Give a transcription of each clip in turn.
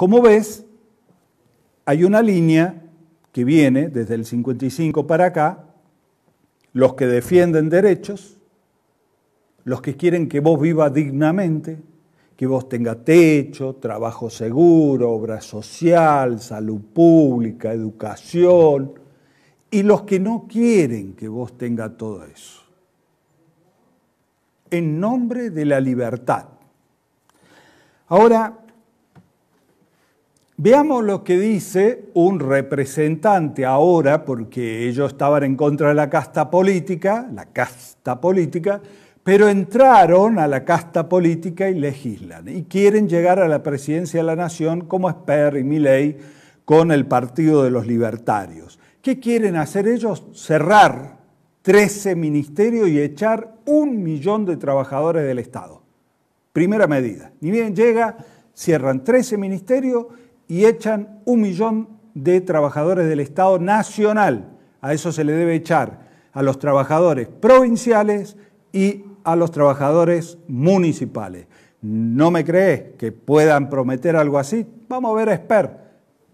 Como ves, hay una línea que viene desde el 55 para acá, los que defienden derechos, los que quieren que vos vivas dignamente, que vos tengas techo, trabajo seguro, obra social, salud pública, educación, y los que no quieren que vos tengas todo eso. En nombre de la libertad. Ahora, Veamos lo que dice un representante ahora, porque ellos estaban en contra de la casta política, la casta política, pero entraron a la casta política y legislan. Y quieren llegar a la presidencia de la nación como es Perry Milley con el Partido de los Libertarios. ¿Qué quieren hacer ellos? Cerrar 13 ministerios y echar un millón de trabajadores del Estado. Primera medida. Ni bien llega, cierran 13 ministerios y echan un millón de trabajadores del Estado Nacional. A eso se le debe echar a los trabajadores provinciales y a los trabajadores municipales. ¿No me crees que puedan prometer algo así? Vamos a ver a Esper.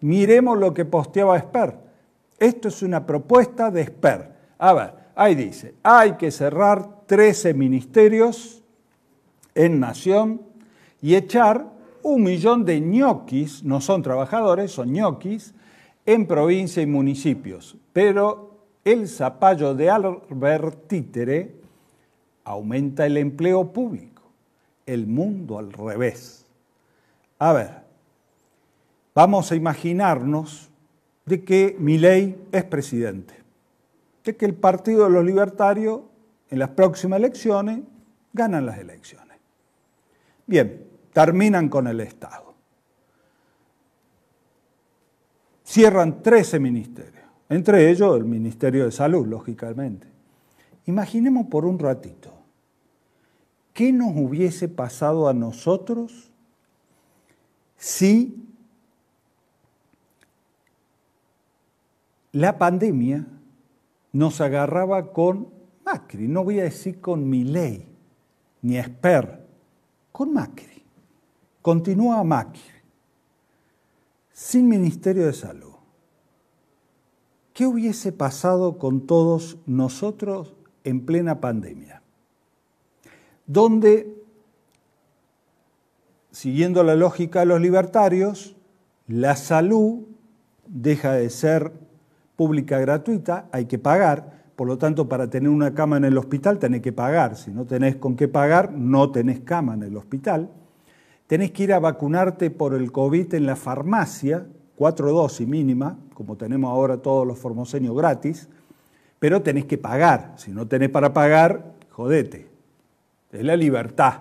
Miremos lo que posteaba Esper. Esto es una propuesta de Esper. A ver, ahí dice, hay que cerrar 13 ministerios en Nación y echar un millón de ñoquis, no son trabajadores, son ñoquis, en provincia y municipios. Pero el zapallo de Albert Títere aumenta el empleo público, el mundo al revés. A ver, vamos a imaginarnos de que Milei es presidente, de que el Partido de los Libertarios en las próximas elecciones ganan las elecciones. Bien, terminan con el Estado. Cierran 13 ministerios, entre ellos el Ministerio de Salud, lógicamente. Imaginemos por un ratito, ¿qué nos hubiese pasado a nosotros si la pandemia nos agarraba con Macri, no voy a decir con Milei, ni Esper, con Macri. Continúa Macri, sin Ministerio de Salud. ¿Qué hubiese pasado con todos nosotros en plena pandemia? Donde, siguiendo la lógica de los libertarios, la salud deja de ser pública gratuita, hay que pagar, por lo tanto, para tener una cama en el hospital tenés que pagar, si no tenés con qué pagar, no tenés cama en el hospital tenés que ir a vacunarte por el COVID en la farmacia, cuatro dosis mínima, como tenemos ahora todos los formoseños gratis, pero tenés que pagar. Si no tenés para pagar, jodete. Es la libertad.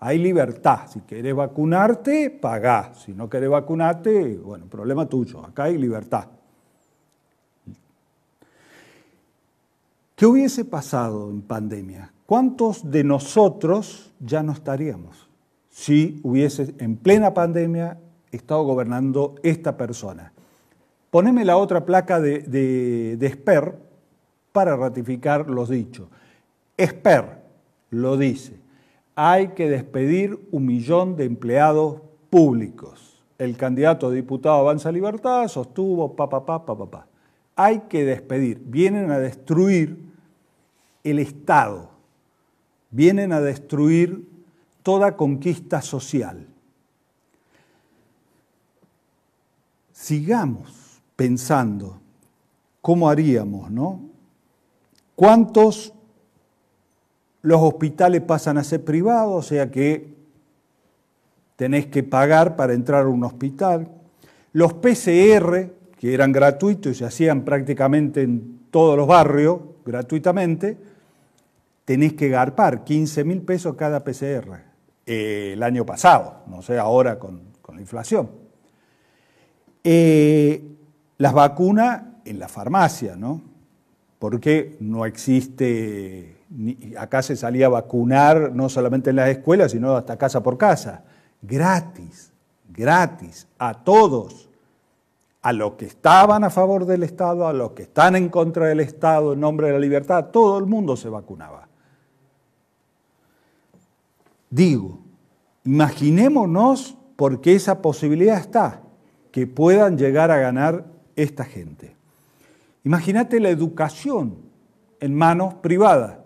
Hay libertad. Si querés vacunarte, pagá. Si no querés vacunarte, bueno, problema tuyo. Acá hay libertad. ¿Qué hubiese pasado en pandemia? ¿Cuántos de nosotros ya no estaríamos? si hubiese en plena pandemia estado gobernando esta persona. Poneme la otra placa de, Esper para ratificar los dichos. Esper lo dice, hay que despedir un millón de empleados públicos. El candidato a diputado Avanza Libertad sostuvo, pa, pa, pa, pa, pa, pa. Hay que despedir, vienen a destruir el Estado, vienen a destruir toda conquista social. Sigamos pensando cómo haríamos, ¿no? ¿Cuántos los hospitales pasan a ser privados? O sea que tenés que pagar para entrar a un hospital. Los PCR, que eran gratuitos y se hacían prácticamente en todos los barrios gratuitamente, tenés que garpar 15 mil pesos cada PCR. Eh, el año pasado, no sé ahora con, la inflación. Eh, las vacunas en la farmacia, ¿no? Porque no existe, acá se salía a vacunar no solamente en las escuelas, sino hasta casa por casa, gratis, gratis, a todos, a los que estaban a favor del Estado, a los que están en contra del Estado, en nombre de la libertad, todo el mundo se vacunaba. Digo, imaginémonos, porque esa posibilidad está, que puedan llegar a ganar esta gente. Imagínate la educación en manos privadas.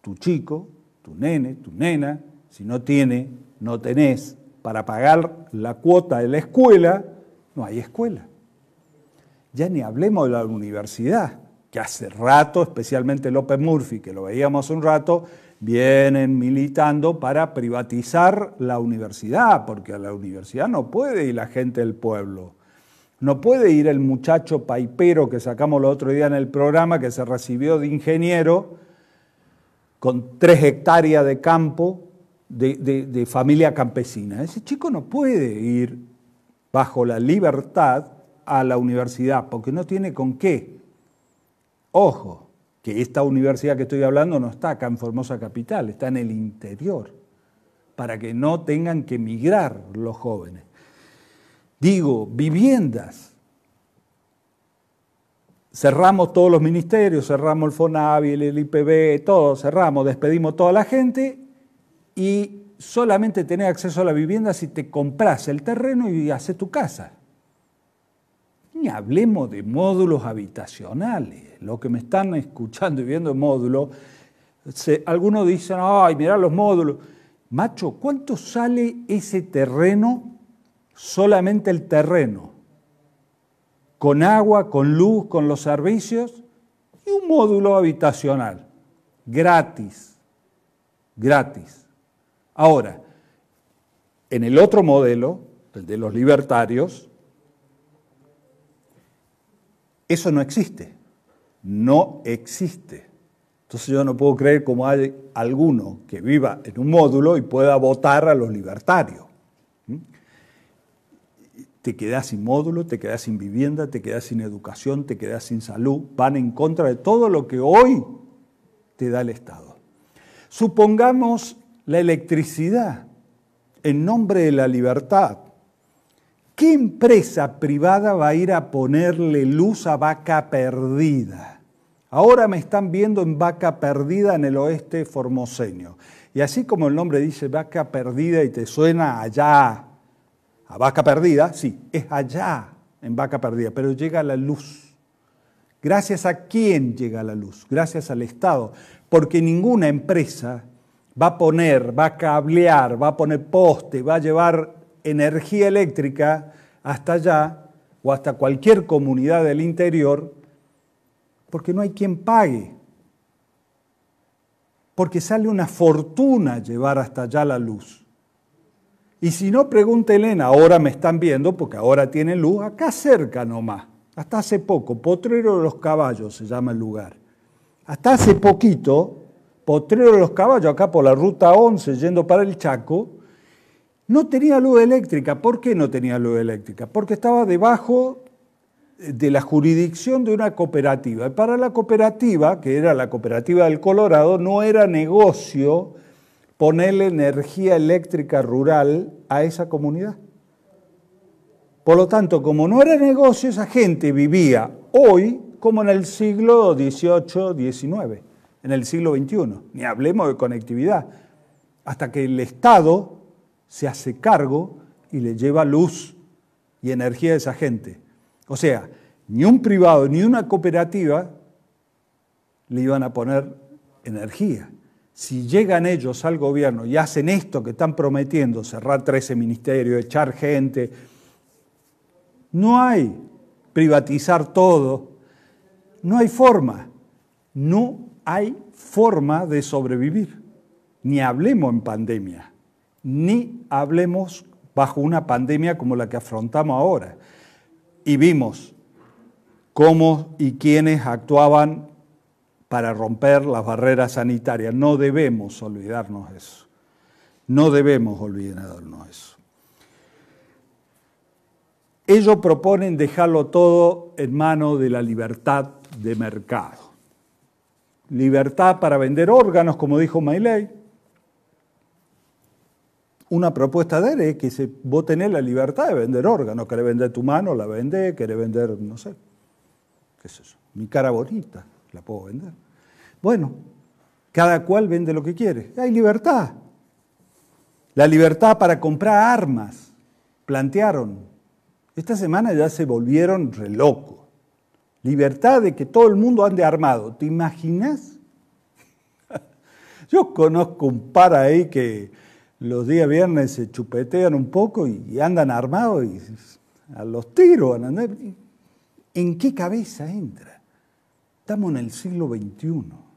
Tu chico, tu nene, tu nena, si no tiene, no tenés para pagar la cuota de la escuela, no hay escuela. Ya ni hablemos de la universidad, que hace rato, especialmente López Murphy, que lo veíamos un rato, vienen militando para privatizar la universidad, porque a la universidad no puede ir la gente del pueblo. No puede ir el muchacho paipero que sacamos el otro día en el programa, que se recibió de ingeniero, con tres hectáreas de campo de, de familia campesina. Ese chico no puede ir bajo la libertad a la universidad, porque no tiene con qué. Ojo, que esta universidad que estoy hablando no está acá en Formosa Capital, está en el interior, para que no tengan que migrar los jóvenes. Digo, viviendas. Cerramos todos los ministerios, cerramos el FONAVI, el IPB, todo, cerramos, despedimos toda la gente y solamente tenés acceso a la vivienda si te compras el terreno y haces tu casa hablemos de módulos habitacionales. Lo que me están escuchando y viendo módulos, algunos dicen, ay, mirá los módulos. Macho, ¿cuánto sale ese terreno, solamente el terreno? Con agua, con luz, con los servicios y un módulo habitacional, gratis, gratis. Ahora, en el otro modelo, el de los libertarios, eso no existe. No existe. Entonces yo no puedo creer como hay alguno que viva en un módulo y pueda votar a los libertarios. ¿Mm? Te quedas sin módulo, te quedas sin vivienda, te quedas sin educación, te quedas sin salud. Van en contra de todo lo que hoy te da el Estado. Supongamos la electricidad en nombre de la libertad ¿Qué empresa privada va a ir a ponerle luz a vaca perdida? Ahora me están viendo en vaca perdida en el oeste formoseño. Y así como el nombre dice vaca perdida y te suena allá, a vaca perdida, sí, es allá en vaca perdida, pero llega la luz. ¿Gracias a quién llega la luz? Gracias al Estado. Porque ninguna empresa va a poner, va a cablear, va a poner poste, va a llevar energía eléctrica hasta allá o hasta cualquier comunidad del interior porque no hay quien pague. Porque sale una fortuna llevar hasta allá la luz. Y si no, pregunta Elena ahora me están viendo porque ahora tienen luz acá cerca nomás. Hasta hace poco, Potrero de los Caballos se llama el lugar. Hasta hace poquito, Potrero de los Caballos, acá por la ruta 11 yendo para el Chaco, no tenía luz eléctrica. ¿Por qué no tenía luz eléctrica? Porque estaba debajo de la jurisdicción de una cooperativa. Para la cooperativa, que era la cooperativa del Colorado, no era negocio ponerle energía eléctrica rural a esa comunidad. Por lo tanto, como no era negocio, esa gente vivía hoy como en el siglo XVIII, XIX, en el siglo XXI. Ni hablemos de conectividad. Hasta que el Estado se hace cargo y le lleva luz y energía a esa gente. O sea, ni un privado ni una cooperativa le iban a poner energía. Si llegan ellos al gobierno y hacen esto que están prometiendo, cerrar 13 ministerios, echar gente, no hay privatizar todo, no hay forma, no hay forma de sobrevivir, ni hablemos en pandemia ni hablemos bajo una pandemia como la que afrontamos ahora. Y vimos cómo y quiénes actuaban para romper las barreras sanitarias. No debemos olvidarnos eso. No debemos olvidarnos eso. Ellos proponen dejarlo todo en manos de la libertad de mercado. Libertad para vender órganos, como dijo Mailey, una propuesta de él es que se, vos tenés la libertad de vender órganos, querés vender tu mano, la vende, querés vender, no sé, qué es eso? mi cara bonita, la puedo vender. Bueno, cada cual vende lo que quiere, hay libertad. La libertad para comprar armas, plantearon. Esta semana ya se volvieron re Libertad de que todo el mundo ande armado. ¿Te imaginas? Yo conozco un par ahí que los días viernes se chupetean un poco y andan armados y a los tiros. ¿En qué cabeza entra? Estamos en el siglo XXI.